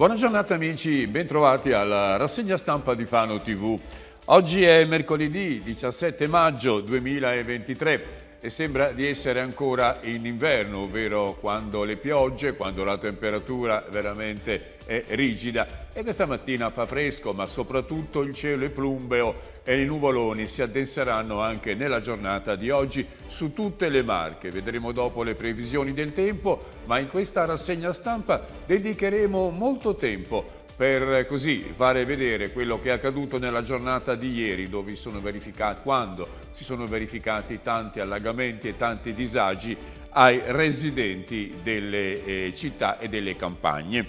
Buona giornata amici, bentrovati alla rassegna stampa di Fano TV. Oggi è mercoledì 17 maggio 2023 e sembra di essere ancora in inverno, ovvero quando le piogge, quando la temperatura veramente è rigida. E questa mattina fa fresco, ma soprattutto il cielo è plumbeo e i nuvoloni si addenseranno anche nella giornata di oggi su tutte le marche. Vedremo dopo le previsioni del tempo, ma in questa rassegna stampa dedicheremo molto tempo per eh, così fare vedere quello che è accaduto nella giornata di ieri dove sono quando si sono verificati tanti allagamenti e tanti disagi ai residenti delle eh, città e delle campagne.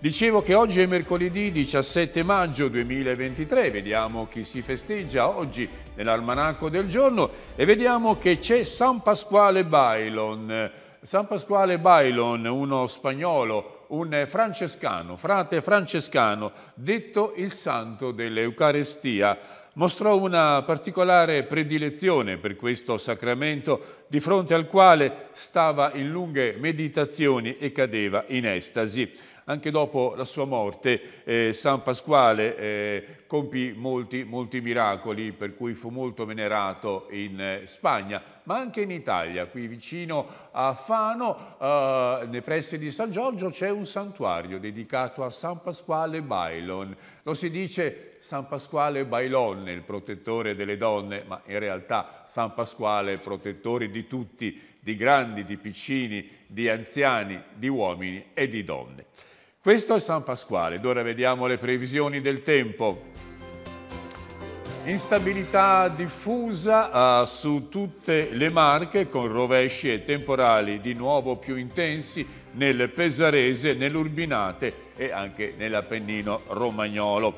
Dicevo che oggi è mercoledì 17 maggio 2023, vediamo chi si festeggia oggi nell'almanacco del giorno e vediamo che c'è San Pasquale Bailon. San Pasquale Bailon, uno spagnolo un francescano, frate francescano, detto il santo dell'Eucarestia, mostrò una particolare predilezione per questo sacramento di fronte al quale stava in lunghe meditazioni e cadeva in estasi. Anche dopo la sua morte eh, San Pasquale eh, compì molti, molti miracoli, per cui fu molto venerato in eh, Spagna, ma anche in Italia. Qui vicino a Fano, eh, nei pressi di San Giorgio, c'è un santuario dedicato a San Pasquale Bailon. Lo si dice San Pasquale Bailon, il protettore delle donne, ma in realtà San Pasquale è protettore di tutti, di grandi, di piccini, di anziani, di uomini e di donne. Questo è San Pasquale, ora vediamo le previsioni del tempo. Instabilità diffusa uh, su tutte le marche con rovesci e temporali di nuovo più intensi nel Pesarese, nell'Urbinate e anche nell'Appennino Romagnolo.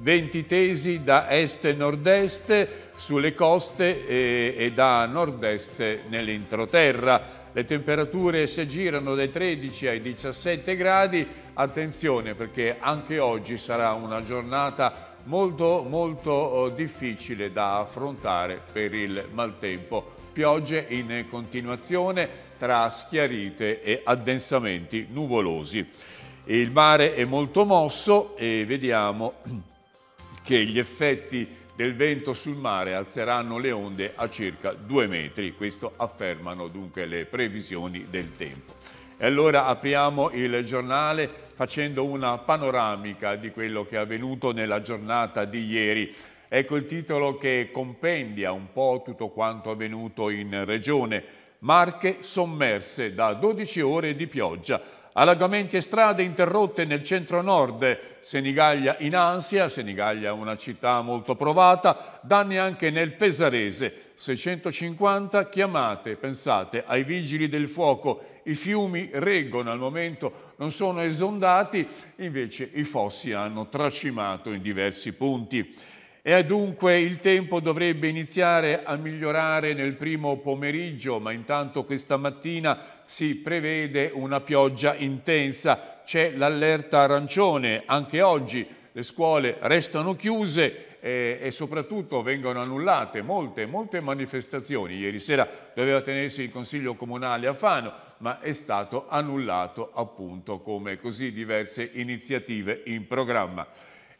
Venti tesi da est e nord-est sulle coste e, eh, e da nord-est nell'entroterra. Le temperature si aggirano dai 13 ai 17 gradi, attenzione perché anche oggi sarà una giornata molto molto eh, difficile da affrontare per il maltempo. Piogge in continuazione tra schiarite e addensamenti nuvolosi. Il mare è molto mosso e vediamo che gli effetti del vento sul mare alzeranno le onde a circa 2 metri. Questo affermano dunque le previsioni del tempo. E allora apriamo il giornale facendo una panoramica di quello che è avvenuto nella giornata di ieri. Ecco il titolo che compendia un po' tutto quanto avvenuto in regione. Marche sommerse da 12 ore di pioggia. Allagamenti e strade interrotte nel centro-nord, Senigallia in ansia, Senigallia una città molto provata, danni anche nel Pesarese, 650 chiamate, pensate, ai vigili del fuoco, i fiumi reggono al momento, non sono esondati, invece i fossi hanno tracimato in diversi punti. E dunque il tempo dovrebbe iniziare a migliorare nel primo pomeriggio, ma intanto questa mattina si prevede una pioggia intensa. C'è l'allerta arancione, anche oggi le scuole restano chiuse e, eh, e, soprattutto vengono annullate molte, molte manifestazioni. Ieri sera doveva tenersi il Consiglio Comunale a Fano, ma è stato annullato appunto come così diverse iniziative in programma.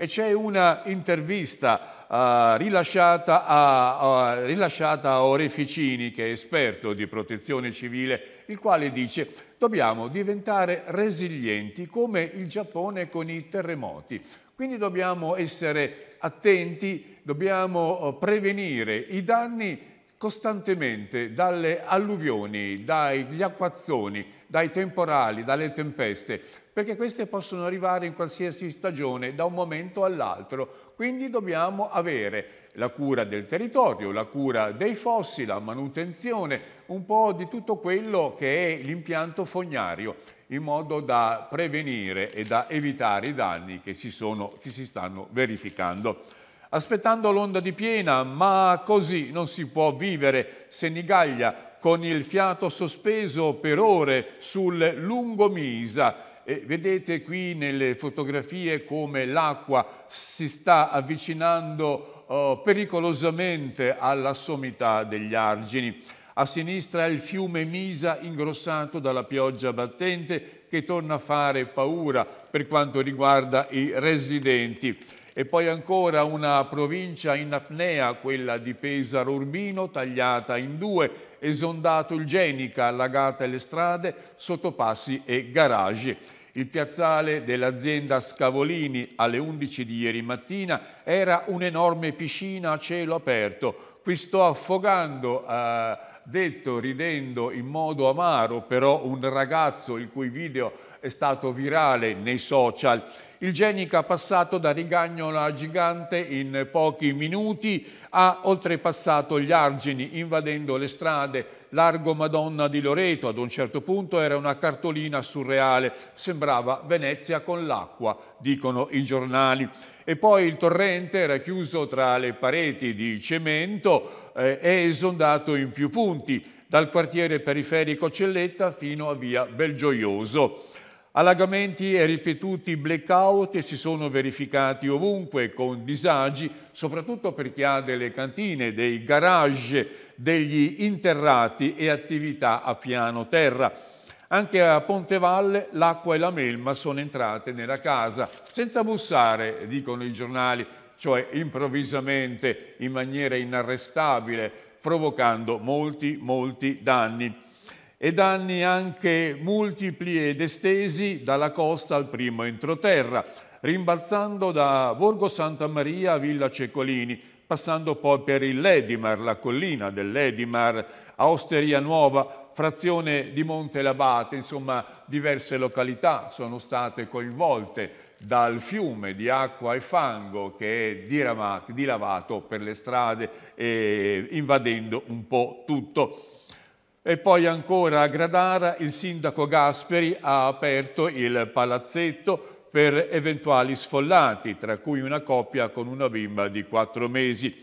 E c'è una intervista uh, rilasciata, a, uh, rilasciata a Oreficini, che è esperto di protezione civile, il quale dice dobbiamo diventare resilienti come il Giappone con i terremoti. Quindi dobbiamo essere attenti, dobbiamo eh, prevenire i danni costantemente dalle alluvioni, dagli acquazzoni, dai temporali, dalle tempeste, perché queste possono arrivare in qualsiasi stagione, da un momento all'altro. Quindi dobbiamo avere la cura del territorio, la cura dei fossi, la manutenzione, un po' di tutto quello che è l'impianto fognario, in modo da prevenire e da evitare i danni che si, sono, che si stanno verificando aspettando l'onda di piena, ma così non si può vivere. Senigallia, con il fiato sospeso per ore sul lungomisa. E vedete qui nelle fotografie come l'acqua si sta avvicinando oh, pericolosamente alla sommità degli argini. A sinistra il fiume Misa ingrossato dalla pioggia battente che torna a fare paura per quanto riguarda i residenti. E poi ancora una provincia in apnea, quella di Pesaro Urbino, tagliata in due, esondato il Genica, allagate le strade, sottopassi e garage. Il piazzale dell'azienda Scavolini alle 11 di ieri mattina era un'enorme piscina a cielo aperto. Qui sto affogando, eh, detto ridendo in modo amaro, però un ragazzo il cui video è stato virale nei social. Il Genica passato da Rigagnola gigante in pochi minuti ha oltrepassato gli argini invadendo le strade largo Madonna di Loreto. Ad un certo punto era una cartolina surreale, sembrava Venezia con l'acqua, dicono i giornali. E poi il torrente era chiuso tra le pareti di cemento eh, esondato in più punti, dal quartiere periferico Celletta fino a via Belgioioso. Allagamenti e ripetuti blackout si sono verificati ovunque con disagi, soprattutto per chi ha delle cantine, dei garage, degli interrati e attività a piano terra. Anche a Pontevalle l'acqua e la melma sono entrate nella casa, senza bussare, dicono i giornali, cioè improvvisamente, in maniera inarrestabile, provocando molti, molti danni e danni anche multipli ed estesi dalla costa al primo entroterra, rimbalzando da Borgo Santa Maria a Villa Cecolini, passando poi per il Ledimar, la collina dell'Edimar, a Osteria Nuova, frazione di Monte Labate, insomma diverse località sono state coinvolte dal fiume di acqua e fango che è diramato, dilavato per le strade, invadendo un po' tutto. E poi ancora a Gradara il sindaco Gasperi ha aperto il palazzetto per eventuali sfollati, tra cui una coppia con una bimba di quattro mesi.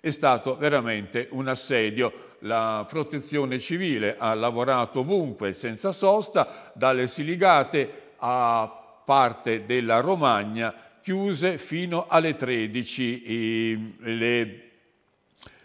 È stato veramente un assedio. La protezione civile ha lavorato ovunque, senza sosta, dalle Siligate a parte della Romagna, chiuse fino alle 13 le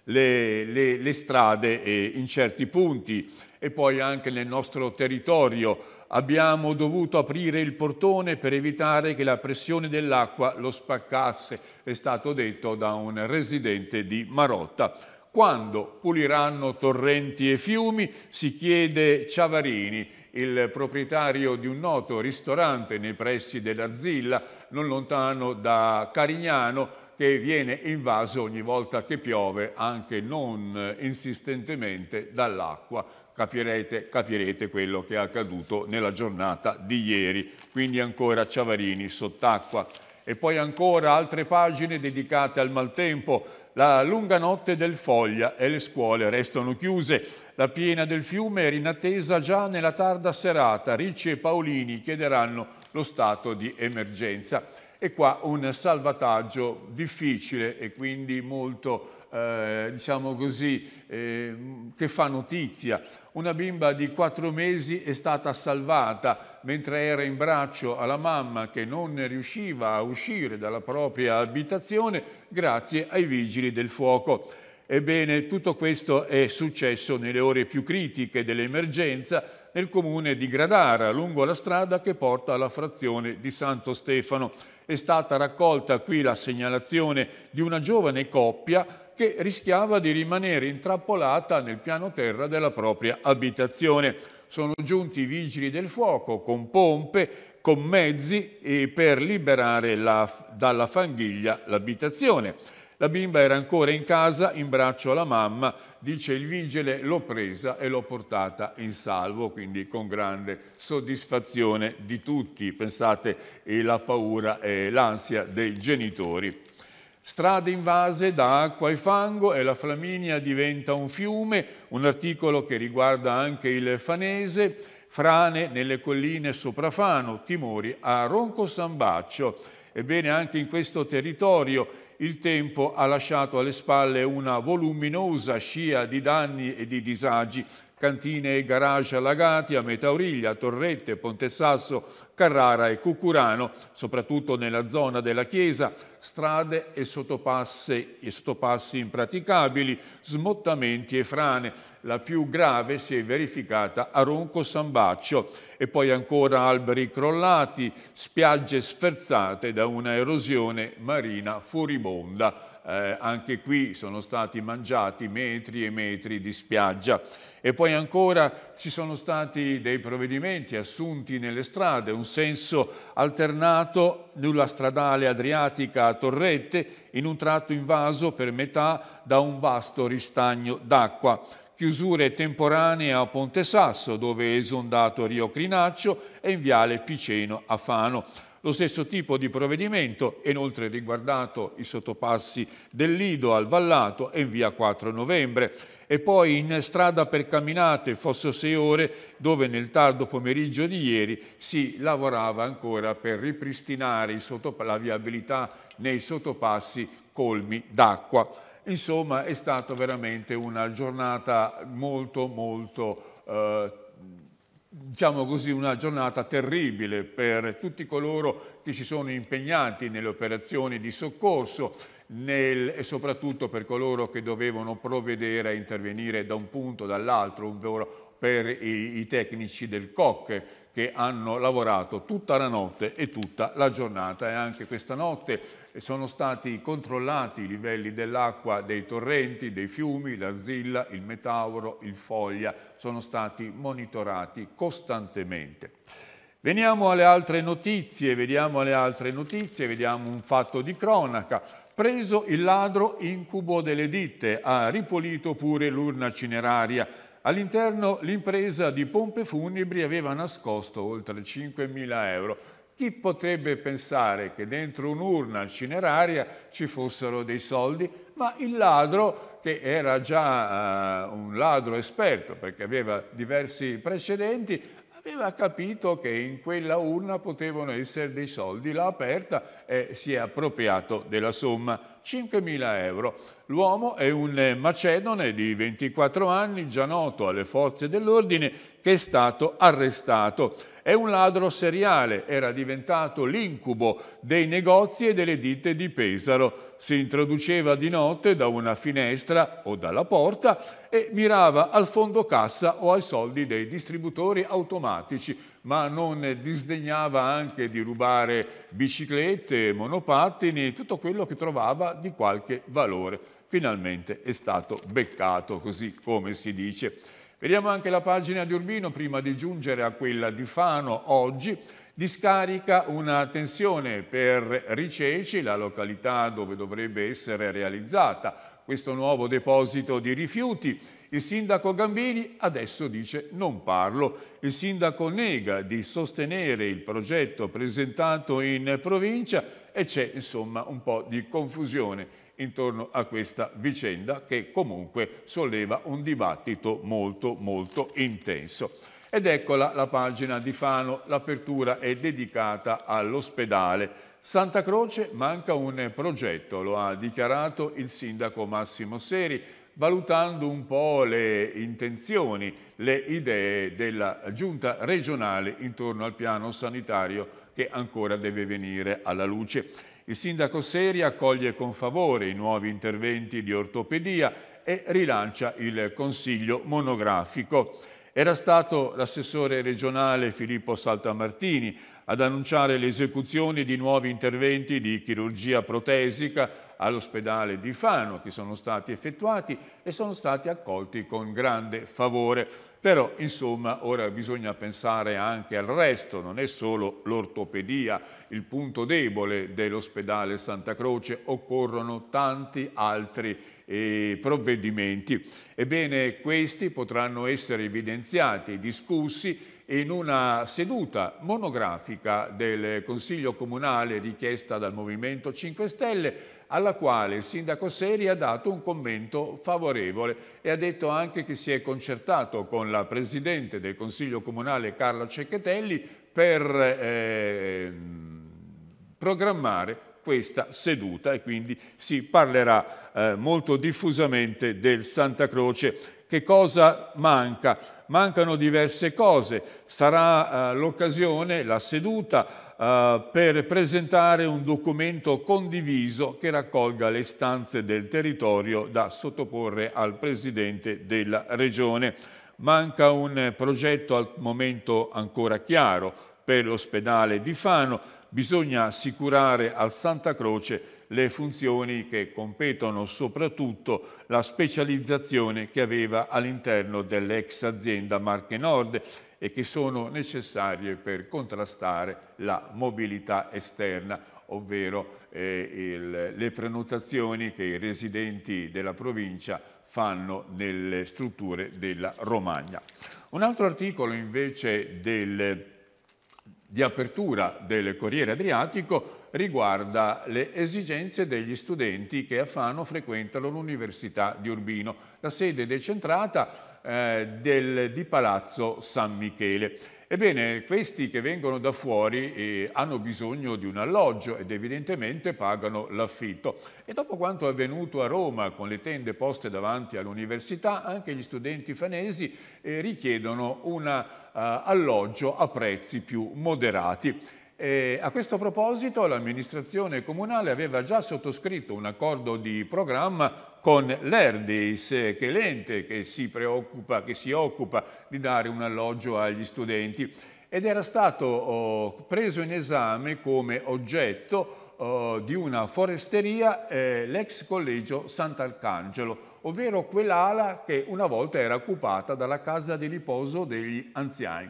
le, le, le strade eh, in certi punti e poi anche nel nostro territorio abbiamo dovuto aprire il portone per evitare che la pressione dell'acqua lo spaccasse, è stato detto da un residente di Marotta. Quando puliranno torrenti e fiumi? Si chiede Ciavarini, il proprietario di un noto ristorante nei pressi dell'Arzilla, non lontano da Carignano, che viene invaso ogni volta che piove, anche non eh, insistentemente, dall'acqua. Capirete, capirete quello che è accaduto nella giornata di ieri. Quindi ancora Ciavarini sott'acqua. E poi ancora altre pagine dedicate al maltempo, la lunga notte del Foglia e le scuole restano chiuse. La piena del fiume era in attesa già nella tarda serata. Ricci e Paolini chiederanno lo stato di emergenza e qua un salvataggio difficile e quindi molto, eh, diciamo così, eh, che fa notizia. Una bimba di quattro mesi è stata salvata mentre era in braccio alla mamma che non riusciva a uscire dalla propria abitazione grazie ai vigili del fuoco. Ebbene, tutto questo è successo nelle ore più critiche dell'emergenza nel comune di Gradara, lungo la strada che porta alla frazione di Santo Stefano. È stata raccolta qui la segnalazione di una giovane coppia che rischiava di rimanere intrappolata nel piano terra della propria abitazione. Sono giunti i vigili del fuoco con pompe, con mezzi per liberare la, dalla fanghiglia l'abitazione. La bimba era ancora in casa, in braccio alla mamma, dice il vigile, l'ho presa e l'ho portata in salvo, quindi con grande soddisfazione di tutti, pensate, la paura e l'ansia dei genitori. Strade invase da acqua e fango e la Flaminia diventa un fiume, un articolo che riguarda anche il Fanese, frane nelle colline sopra Fano, timori a Ronco Sambaccio. Ebbene, anche in questo territorio il tempo ha lasciato alle spalle una voluminosa scia di danni e di disagi cantine e garage allagati a Metauriglia, Torrette, Pontesasso, Carrara e Cucurano, soprattutto nella zona della chiesa, strade e sottopassi, e sottopassi impraticabili, smottamenti e frane. La più grave si è verificata a Ronco San Baccio e poi ancora alberi crollati, spiagge sferzate da una erosione marina furibonda eh, anche qui sono stati mangiati metri e metri di spiaggia. E poi ancora ci sono stati dei provvedimenti assunti nelle strade, un senso alternato nulla stradale adriatica a Torrette, in un tratto invaso per metà da un vasto ristagno d'acqua chiusure temporanee a Ponte Sasso, dove è esondato Rio Crinaccio, e in viale Piceno a Fano. Lo stesso tipo di provvedimento inoltre riguardato i sottopassi del Lido al Vallato e in via 4 novembre e poi in strada per camminate fosse 6 ore dove nel tardo pomeriggio di ieri si lavorava ancora per ripristinare la viabilità nei sottopassi colmi d'acqua. Insomma è stata veramente una giornata molto molto eh, diciamo così, una giornata terribile per tutti coloro che si sono impegnati nelle operazioni di soccorso nel, e soprattutto per coloro che dovevano provvedere a intervenire da un punto o dall'altro, ovvero per i, i tecnici del COC che hanno lavorato tutta la notte e tutta la giornata e anche questa notte sono stati controllati i livelli dell'acqua dei torrenti, dei fiumi, la Zilla, il Metauro, il Foglia, sono stati monitorati costantemente. Veniamo alle altre notizie, vediamo alle altre notizie, vediamo un fatto di cronaca. Preso il ladro incubo delle ditte, ha ripulito pure l'urna cineraria All'interno l'impresa di pompe funebri aveva nascosto oltre 5.000 euro. Chi potrebbe pensare che dentro un'urna cineraria ci fossero dei soldi? Ma il ladro, che era già uh, un ladro esperto perché aveva diversi precedenti, aveva capito che in quella urna potevano essere dei soldi, l'ha aperta e si è appropriato della somma. 5.000 euro. L'uomo è un eh, macedone di 24 anni, già noto alle forze dell'ordine, che è stato arrestato. È un ladro seriale, era diventato l'incubo dei negozi e delle ditte di Pesaro. Si introduceva di notte da una finestra o dalla porta e mirava al fondo cassa o ai soldi dei distributori automatici, ma non disdegnava anche di rubare biciclette, monopattini, tutto quello che trovava di qualche valore. Finalmente è stato beccato, così come si dice. Vediamo anche la pagina di Urbino, prima di giungere a quella di Fano oggi. Discarica una tensione per Riceci, la località dove dovrebbe essere realizzata questo nuovo deposito di rifiuti. Il sindaco Gambini adesso dice non parlo. Il sindaco nega di sostenere il progetto presentato in provincia e c'è insomma un po' di confusione intorno a questa vicenda che comunque solleva un dibattito molto molto intenso. Ed eccola la pagina di Fano, l'apertura è dedicata all'ospedale. Santa Croce manca un progetto, lo ha dichiarato il sindaco Massimo Seri valutando un po' le intenzioni, le idee della giunta regionale intorno al piano sanitario che ancora deve venire alla luce. Il sindaco Seri accoglie con favore i nuovi interventi di ortopedia e rilancia il consiglio monografico. Era stato l'assessore regionale Filippo Saltamartini ad annunciare l'esecuzione di nuovi interventi di chirurgia protesica all'ospedale di Fano che sono stati effettuati e sono stati accolti con grande favore. Però insomma ora bisogna pensare anche al resto, non è solo l'ortopedia il punto debole dell'ospedale Santa Croce, occorrono tanti altri interventi eh, provvedimenti. Ebbene, questi potranno essere evidenziati e discussi in una seduta monografica del Consiglio Comunale richiesta dal Movimento 5 Stelle, alla quale il Sindaco Seri ha dato un commento favorevole e ha detto anche che si è concertato con la Presidente del Consiglio Comunale Carla Cecchetelli per eh, programmare questa seduta e quindi si parlerà eh, molto diffusamente del Santa Croce. Che cosa manca? Mancano diverse cose. Sarà eh, l'occasione, la seduta, eh, per presentare un documento condiviso che raccolga le stanze del territorio da sottoporre al Presidente della Regione. Manca un progetto al momento ancora chiaro per l'ospedale di Fano, bisogna assicurare al Santa Croce le funzioni che competono, soprattutto la specializzazione che aveva all'interno dell'ex azienda Marche Nord e che sono necessarie per contrastare la mobilità esterna, ovvero eh, il, le prenotazioni che i residenti della provincia fanno nelle strutture della Romagna. Un altro articolo invece del di apertura del Corriere Adriatico riguarda le esigenze degli studenti che a Fano frequentano l'Università di Urbino, la sede decentrata eh, del, di Palazzo San Michele. Ebbene, questi che vengono da fuori eh, hanno bisogno di un alloggio ed evidentemente pagano l'affitto. E dopo quanto è avvenuto a Roma con le tende poste davanti all'università, anche gli studenti fanesi eh, richiedono un uh, eh, alloggio a prezzi più moderati. Eh, a questo proposito l'amministrazione comunale aveva già sottoscritto un accordo di programma con l'Erdis, che è l'ente che si preoccupa, che si occupa di dare un alloggio agli studenti ed era stato oh, preso in esame come oggetto oh, di una foresteria eh, l'ex collegio Sant'Arcangelo, ovvero quell'ala che una volta era occupata dalla casa di riposo degli anziani.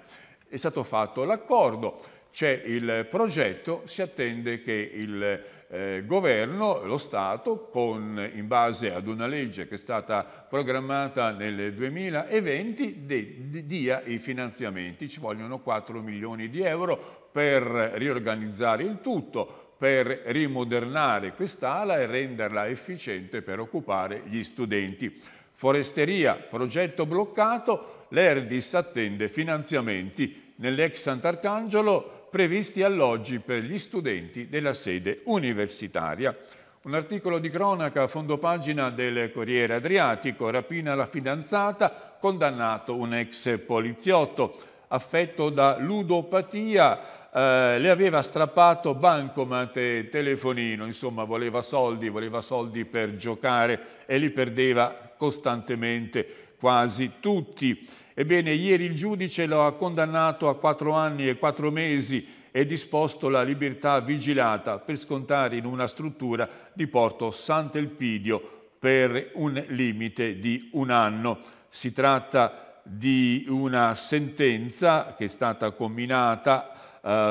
È stato fatto l'accordo c'è il progetto, si attende che il eh, governo, lo Stato, con, in base ad una legge che è stata programmata nel 2020, de, de, dia i finanziamenti. Ci vogliono 4 milioni di euro per riorganizzare il tutto, per rimodernare quest'ala e renderla efficiente per occupare gli studenti. Foresteria, progetto bloccato, l'Erdis attende finanziamenti nell'ex Sant'Arcangelo previsti alloggi per gli studenti della sede universitaria. Un articolo di cronaca a fondo pagina del Corriere Adriatico, rapina la fidanzata, condannato un ex poliziotto affetto da ludopatia, eh, le aveva strappato bancomat e telefonino, insomma voleva soldi, voleva soldi per giocare e li perdeva costantemente quasi tutti. Ebbene, ieri il giudice lo ha condannato a quattro anni e quattro mesi e disposto la libertà vigilata per scontare in una struttura di Porto Sant'Elpidio per un limite di un anno. Si tratta di una sentenza che è stata combinata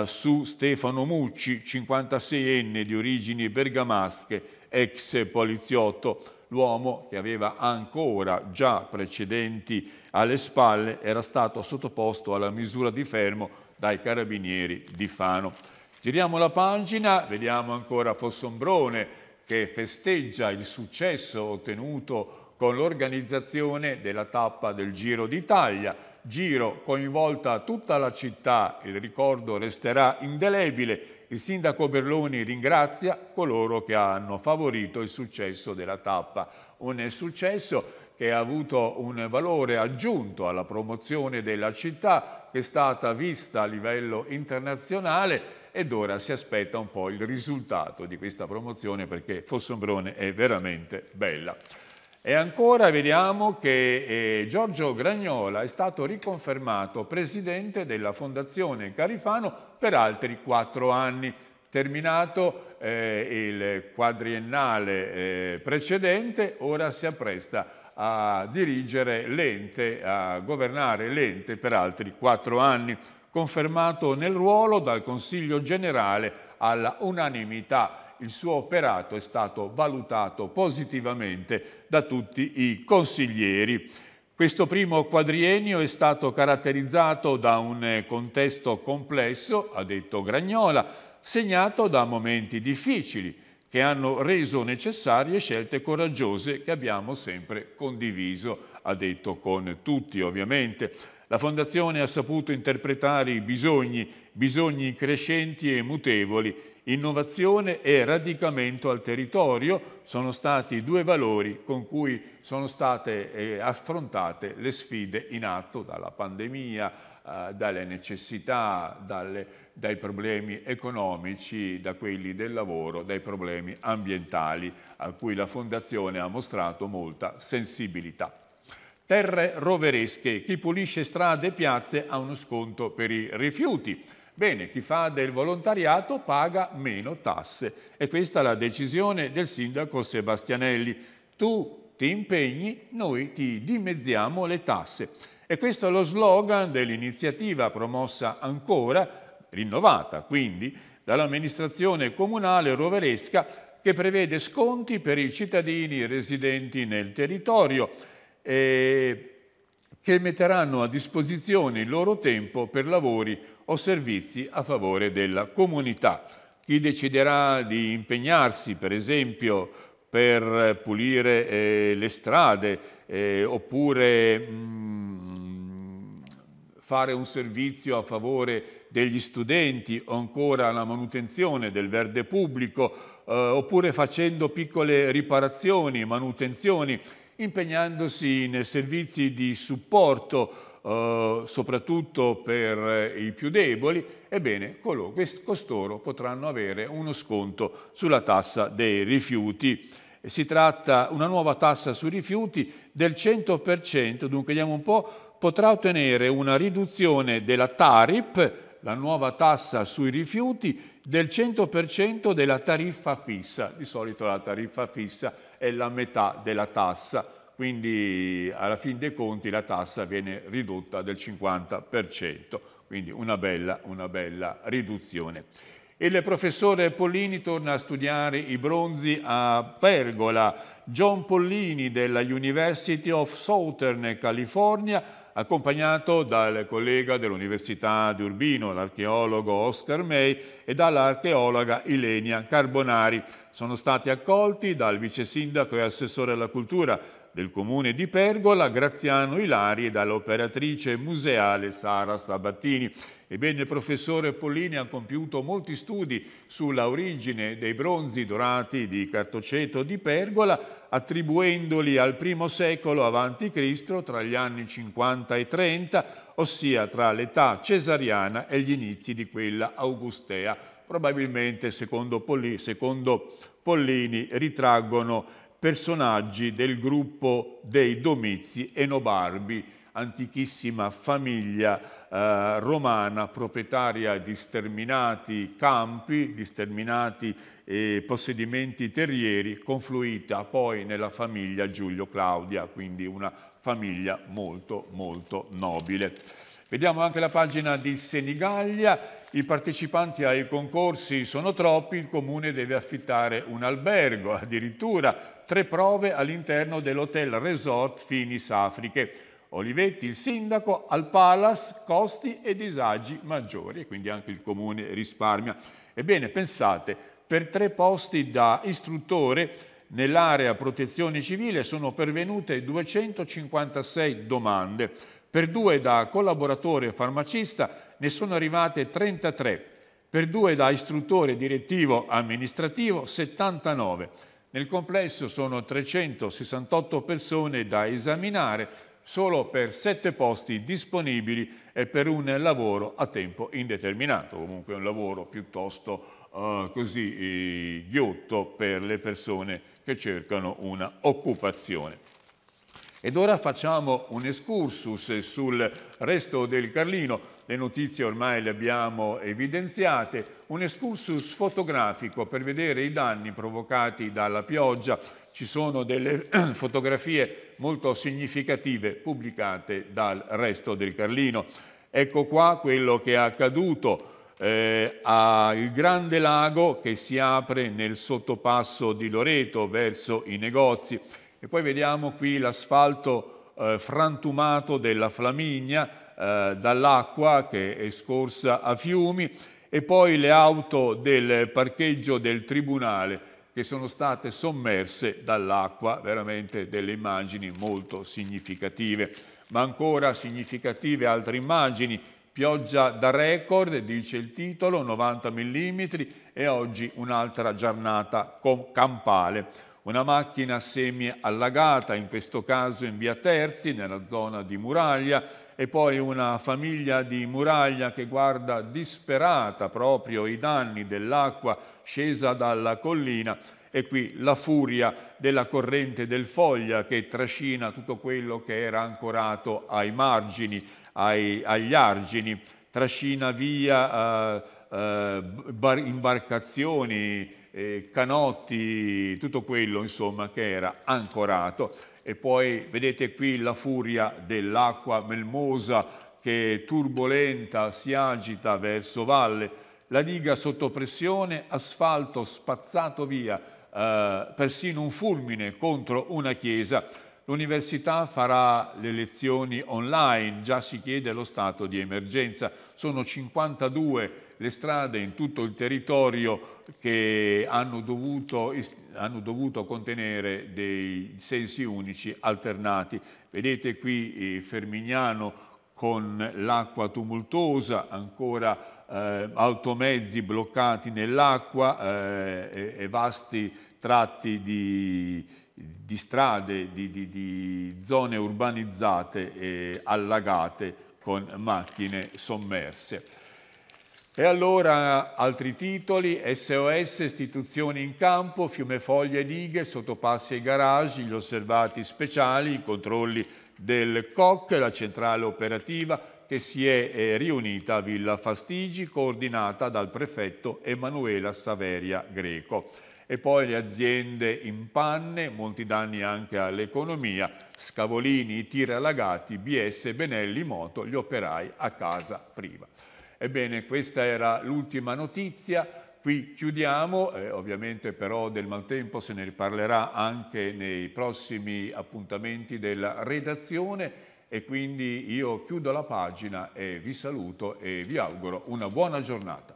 eh, su Stefano Mucci, 56enne di origini bergamasche ex poliziotto. L'uomo, che aveva ancora già precedenti alle spalle, era stato sottoposto alla misura di fermo dai carabinieri di Fano. Giriamo la pagina, vediamo ancora Fossombrone che festeggia il successo ottenuto con l'organizzazione della tappa del Giro d'Italia giro coinvolta tutta la città, il ricordo resterà indelebile. Il sindaco Berloni ringrazia coloro che hanno favorito il successo della tappa. Un successo che ha avuto un valore aggiunto alla promozione della città, che è stata vista a livello internazionale ed ora si aspetta un po' il risultato di questa promozione perché Fossombrone è veramente bella. E ancora vediamo che eh, Giorgio Gragnola è stato riconfermato presidente della Fondazione Carifano per altri quattro anni. Terminato eh, il quadriennale eh, precedente, ora si appresta a dirigere l'ente, a governare l'ente per altri quattro anni, confermato nel ruolo dal Consiglio Generale alla unanimità il suo operato è stato valutato positivamente da tutti i consiglieri. Questo primo quadriennio è stato caratterizzato da un contesto complesso, ha detto Gragnola, segnato da momenti difficili che hanno reso necessarie scelte coraggiose che abbiamo sempre condiviso, ha detto con tutti ovviamente. La Fondazione ha saputo interpretare i bisogni, bisogni crescenti e mutevoli. Innovazione e radicamento al territorio sono stati i due valori con cui sono state eh, affrontate le sfide in atto dalla pandemia, eh, dalle necessità, dalle dai problemi economici, da quelli del lavoro, dai problemi ambientali a cui la Fondazione ha mostrato molta sensibilità. Terre roveresche, chi pulisce strade e piazze ha uno sconto per i rifiuti. Bene, chi fa del volontariato paga meno tasse e questa è la decisione del sindaco Sebastianelli. Tu ti impegni, noi ti dimezziamo le tasse. E questo è lo slogan dell'iniziativa promossa ancora, rinnovata quindi, dall'amministrazione comunale roveresca che prevede sconti per i cittadini residenti nel territorio eh, che metteranno a disposizione il loro tempo per lavori o servizi a favore della comunità. Chi deciderà di impegnarsi, per esempio, per pulire eh, le strade eh, oppure mh, mm, fare un servizio a favore degli studenti o ancora la manutenzione del verde pubblico eh, oppure facendo piccole riparazioni, manutenzioni impegnandosi nei servizi di supporto eh, soprattutto per eh, i più deboli, ebbene costoro potranno avere uno sconto sulla tassa dei rifiuti. Si tratta di una nuova tassa sui rifiuti del 100%, dunque vediamo un po', potrà ottenere una riduzione della TARIP, la nuova tassa sui rifiuti del 100% della tariffa fissa, di solito la tariffa fissa è la metà della tassa, quindi alla fine dei conti la tassa viene ridotta del 50%, quindi una bella, una bella riduzione. Il professore Pollini torna a studiare i bronzi a Pergola. John Pollini della University of Southern California, accompagnato dal collega dell'Università di Urbino, l'archeologo Oscar May, e dall'archeologa Ilenia Carbonari, sono stati accolti dal vice sindaco e assessore alla cultura del comune di Pergola, Graziano Ilari, e dall'operatrice museale Sara Sabattini. Ebbene, il professore Pollini ha compiuto molti studi sulla origine dei bronzi dorati di Cartoceto di Pergola, attribuendoli al primo secolo a.C. tra gli anni 50 e 30, ossia tra l'età cesariana e gli inizi di quella augustea probabilmente, secondo Pollini, secondo Pollini ritraggono personaggi del gruppo dei Domizi Enobarbi, antichissima famiglia eh, romana proprietaria di sterminati campi, di sterminati eh, possedimenti terrieri, confluita poi nella famiglia Giulio Claudia, quindi una famiglia molto molto nobile. Vediamo anche la pagina di Senigallia, i partecipanti ai concorsi sono troppi, il comune deve affittare un albergo, addirittura tre prove all'interno dell'hotel resort Finis Afriche. Olivetti, il sindaco, al Palace, costi e disagi maggiori, e quindi anche il comune risparmia. Ebbene, pensate, per tre posti da istruttore nell'area protezione civile sono pervenute 256 domande, per due da collaboratore farmacista ne sono arrivate 33, per due da istruttore direttivo amministrativo 79. Nel complesso sono 368 persone da esaminare solo per 7 posti disponibili e per un lavoro a tempo indeterminato, comunque un lavoro piuttosto Uh, così eh, ghiotto per le persone che cercano una occupazione. Ed ora facciamo un excursus sul resto del Carlino le notizie ormai le abbiamo evidenziate, un excursus fotografico per vedere i danni provocati dalla pioggia, ci sono delle fotografie molto significative pubblicate dal resto del Carlino. Ecco qua quello che è accaduto eh, al grande lago che si apre nel sottopasso di Loreto verso i negozi e poi vediamo qui l'asfalto eh, frantumato della Flamigna eh, dall'acqua che è scorsa a fiumi e poi le auto del parcheggio del Tribunale che sono state sommerse dall'acqua, veramente delle immagini molto significative. Ma ancora significative altre immagini, pioggia da record, dice il titolo, 90 mm e oggi un'altra giornata campale. Una macchina semi allagata, in questo caso in via Terzi, nella zona di Muraglia, e poi una famiglia di muraglia che guarda disperata proprio i danni dell'acqua scesa dalla collina e qui la furia della corrente del foglia che trascina tutto quello che era ancorato ai margini, ai, agli argini, trascina via eh, eh, bar, imbarcazioni, eh, canotti, tutto quello insomma che era ancorato e poi vedete qui la furia dell'acqua melmosa che turbolenta si agita verso valle, la diga sotto pressione, asfalto spazzato via, eh, persino un fulmine contro una chiesa L'università farà le lezioni online, già si chiede lo stato di emergenza. Sono 52 le strade in tutto il territorio che hanno dovuto, hanno dovuto, contenere dei sensi unici alternati. Vedete qui eh, Fermignano con l'acqua tumultuosa, ancora eh, automezzi bloccati nell'acqua eh, e, e vasti tratti di di strade, di, di, di zone urbanizzate e allagate con macchine sommerse. E allora altri titoli, SOS, istituzioni in campo, fiume foglie e dighe, sottopassi e garage, gli osservati speciali, i controlli del COC, la centrale operativa che si è eh, riunita a Villa Fastigi, coordinata dal prefetto Emanuela Saveria Greco e poi le aziende in panne, molti danni anche all'economia, Scavolini, tiri Allagati, BS, Benelli, Moto, gli operai a casa priva. Ebbene, questa era l'ultima notizia. Qui chiudiamo, eh, ovviamente però del maltempo se ne riparlerà anche nei prossimi appuntamenti della redazione e quindi io chiudo la pagina e vi saluto e vi auguro una buona giornata.